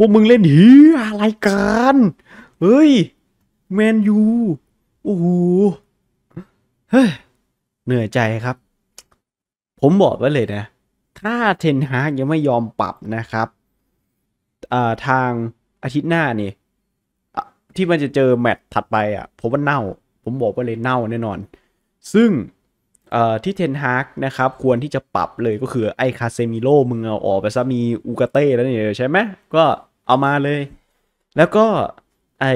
พวกมึงเล่นเฮียอะไรกัน เฮ้ย แมนยูโอ้โหเฮ้ย เหนื่อยใจครับ ผมบอกไว้เลยนะ ถ้าเทนฮากยังไม่ยอมปรับนะครับทางอาทิตย์หน้านี่ ที่มันจะเจอแมตช์ถัดไปอ่ะ ผมว่าเน่า ผมบอกไว้เลยเน่าแน่นอน ซึ่งเอ่อที่เทนฮากนะครับควรที่จะปรับเลยก็คือไอ้คาเซมิโลมึงเอาออกไปซะมีอูกาเต้แล้วเนี่ยใช่ไหมก็เอามาเลย แล้วก็ไอ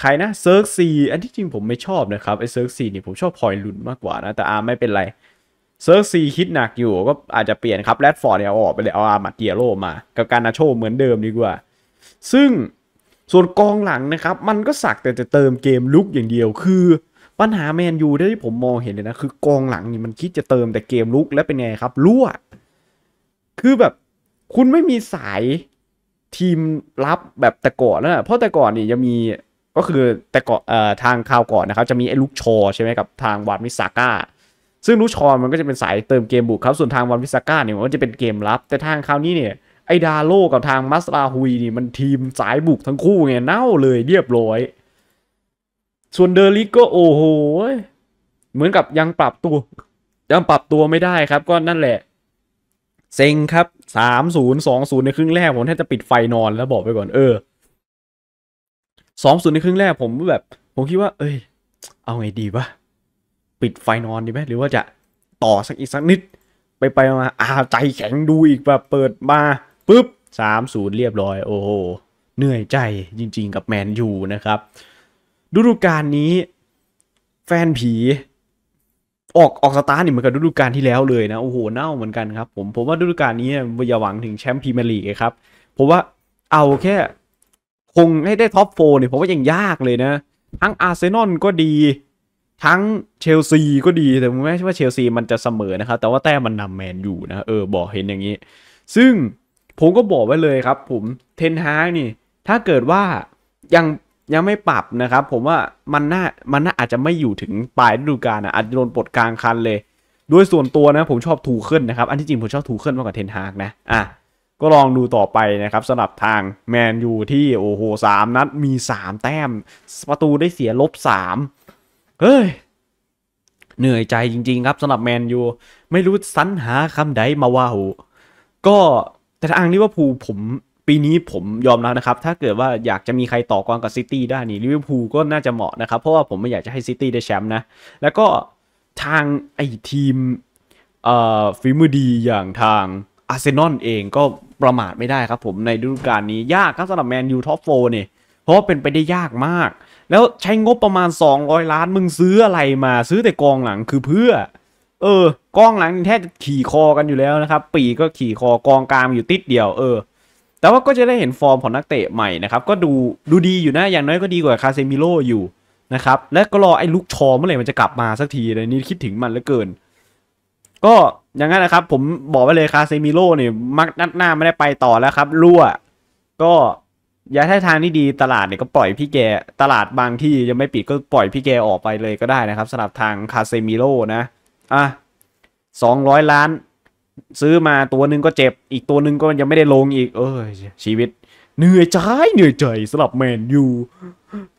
ใครนะเซิร์กซีอันที่จริงผมไม่ชอบนะครับไอเซิร์กซีนี่ผมชอบพอยลุนมากกว่านะ แต่อาไม่เป็นไรเซิร์กซีคิดหนักอยู่ก็อาจจะเปลี่ยนครับแรดฟอร์ดเนี่ยเอาออกไปเลย เอาอามาเตียโรมากับการนาโชเหมือนเดิมดีกว่า ซึ่งส่วนกองหลังนะครับมันก็สักแต่จะเติมเกมลุกอย่างเดียวคือปัญหาแมนยูที่ผมมองเห็นเลยนะคือกองหลังนี่มันคิดจะเติมแต่เกมลุกแล้วเป็นไงครับรั่วคือแบบคุณไม่มีสายทีมรับแบบแต่ก่อนแล้วนะเพราะแต่ก่อนนี่จะมีก็คือแต่ก่อนทางข่าวก่อนนะครับจะมีไอ้ลุกชอใช่ไหมกับทางวานมิสาก้าซึ่งลุกชอมันก็จะเป็นสายเติมเกมบุก ครับส่วนทางวานมิสาก้าเนี่ยมันจะเป็นเกมรับ แต่ทางคราวนี้เนี่ยไอ้ดาโลกับทางมัสลาฮุยนี่มันทีมสายบุกทั้งคู่ไงเน่าเลยเรียบร้อยส่วนเดลิกก็โอ้โห เหมือนกับยังปรับตัว ยังปรับตัวไม่ได้ครับก็นั่นแหละ เซ็งครับสามศูนย์สองศูนย์ในครึ่งแรกผมแทบจะปิดไฟนอนแล้วบอกไปก่อนเออสองศูนย์ในครึ่งแรกผมแบบผมคิดว่าเอ้ย เอาไงดีวะปิดไฟนอนดีไหมหรือว่าจะต่อสักอีกสักนิด ไปไปมาอาใจแข็งดูอีกแบบเปิดมาปุ๊บสามศูนย์เรียบร้อยโอ้โหเหนื่อยใจจริงๆกับแมนยูนะครับฤดูกาลนี้แฟนผีออกออกสตาร์ทเหมือนกับฤดูกาลที่แล้วเลยนะ โอ้โหเน่าเหมือนกันครับผมผมว่าฤดูกาลนี้อย่าหวังถึงแชมป์พรีเมียร์ลีกครับ ผมว่าเอาแค่คงให้ได้ท็อปโฟเนี่ยผมว่ายังยากเลยนะ ทั้งอาร์เซนอลก็ดีทั้งเชลซีก็ดีแต่ผมไม่ใช่ว่าเชลซีมันจะเสมอนะครับ แต่ว่าแต้มมันนำแมนอยู่นะ เออบอกเห็นอย่างนี้ ซึ่งผมก็บอกไว้เลยครับ ผมเทนฮากนี่ ถ้าเกิดว่ายังยังไม่ปรับนะครับ ผมว่ามันน่ามันน่าอาจจะไม่อยู่ถึงปลายฤดูกาลนะอาจจะโดนปลดกลางคันเลย ด้วยส่วนตัวนะผมชอบทูเคิลนะครับอันที่จริงผมชอบทูเคิลมากกว่าเทนฮากนะอ่ะก็ลองดูต่อไปนะครับสำหรับทางแมนยูที่โอ้โหสามนัดมีสามแต้มประตูได้เสียลบสามเฮ้ยเหนื่อยใจจริง ๆ ครับสำหรับแมนยู ไม่รู้สรรหาคำใดมาว่าหูก็แต่ทางนี้ว่าผู้ผมปีนี้ผมยอมแล้วนะครับ ถ้าเกิดว่าอยากจะมีใครต่อกรกับซิตี้ได้นี่ลิเวอร์พูลก็น่าจะเหมาะนะครับ เพราะว่าผมไม่อยากจะให้ซิตี้ได้แชมป์นะ แล้วก็ทางไอทีมเอ่อมือดีอย่างทางอาร์เซนอลเองก็ประมาทไม่ได้ครับผมในฤดูกาลนี้ยากครับสำหรับแมนยูท็อปโฟเนี่ยเพราะเป็นไปได้ยากมาก แล้วใช้งบประมาณ 200 ล้านมึงซื้ออะไรมา ซื้อแต่กองหลังคือเพื่อ เออกองหลังแทบจะขี่คอกันอยู่แล้วนะครับปีก็ขี่คอกองกลางอยู่ติดเดียวเออแต่ว่าก็จะได้เห็นฟอร์มของนักเตะใหม่นะครับก็ดูดูดีอยู่นะอย่างน้อยก็ดีกว่าคาเซมิโลอยู่นะครับและก็รอไอ้ลุกชอเมื่อไหร่มันจะกลับมาสักทีเลยนี่คิดถึงมันเหลือเกิน ก็อย่างนั้นนะครับ ผมบอกไว้เลยคาเซมิโลเนี่ยมักนัดหน้าไม่ได้ไปต่อแล้วครับรั่ว ก็ยาท่าทางที่ดีตลาดเนี่ยก็ปล่อยพี่แกตลาดบางที่ยังไม่ปิดก็ปล่อยพี่แกออกไปเลยก็ได้นะครับสำหรับทางคาเซมิโลนะอ่ะสองร้อยล้านซื้อมาตัวหนึ่งก็เจ็บ อีกตัวหนึ่งก็ยังไม่ได้ลงอีก เออชีวิตเหนื่อยใจเหนื่อยใจสลับแมนยู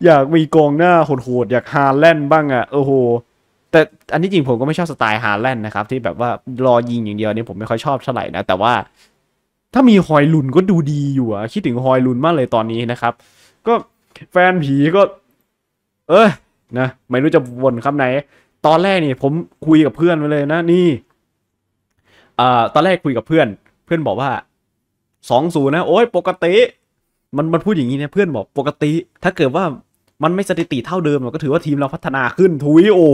อยากมีกองหน้าโหดๆอยากฮาแลนด์บ้างอะ่ะโอ้โหแต่อันนี้จริงผมก็ไม่ชอบสไตล์ฮาแลนด์นะครับที่แบบว่ารอยิงอย่างเดียวนี่ผมไม่ค่อยชอบเท่าไหร่นะ แต่ว่าถ้ามีฮอยลุนก็ดูดีอยู่อะคิดถึงฮอยลุนมากเลยตอนนี้นะครับ ก็แฟนผีก็ เออนะไม่รู้จะวนคำไหน ตอนแรกนี่ผมคุยกับเพื่อนไปเลยนะนี่อ่อตอนแรกคุยกับเพื่อน เพื่อนบอกว่าสองศูนย์นะ โอ้ยปกติ มัน มันพูดอย่างนี้เนี่ยเพื่อนบอก ปกติ ถ้าเกิดว่า มันไม่สถิติเท่าเดิมเราก็ถือว่าทีมเราพัฒนาขึ้น ทุย โอ้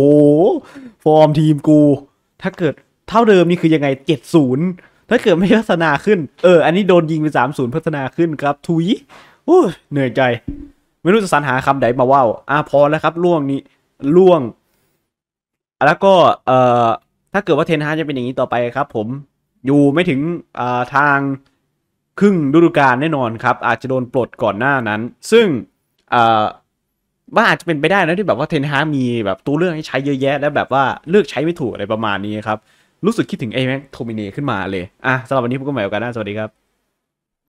โฟอร์มทีมกู ถ้าเกิดเท่าเดิมนี่คือยังไงเจ็ดศูนย์ถ้าเกิดไม่พัฒนาขึ้น เออ อันนี้โดนยิงไปสามศูนย์พัฒนาขึ้นครับ ทุยโอ้เหนื่อยใจ ไม่รู้จะสรรหาคำไหนมาว่าอ่ะพอแล้วครับ ล่วงนี้ ล่วง แล้วก็ เอ่อถ้าเกิดว่าเทนฮาจะเป็นอย่างนี้ต่อไปครับผมอยู่ไม่ถึงทางครึ่งฤดูกาลแน่นอนครับ อาจจะโดนปลดก่อนหน้านั้น ซึ่งว่าอาจจะเป็นไปได้นะที่แบบว่าเทนฮามีแบบตัวเลือกให้ใช้เยอะแยะ และแบบว่าเลือกใช้ไม่ถูกอะไรประมาณนี้ครับ รู้สึกคิดถึงไอ้แม็กโทมินีขึ้นมาเลยอ่ะสำหรับวันนี้พวกกใหม่ยกันน้สวัสดีครับ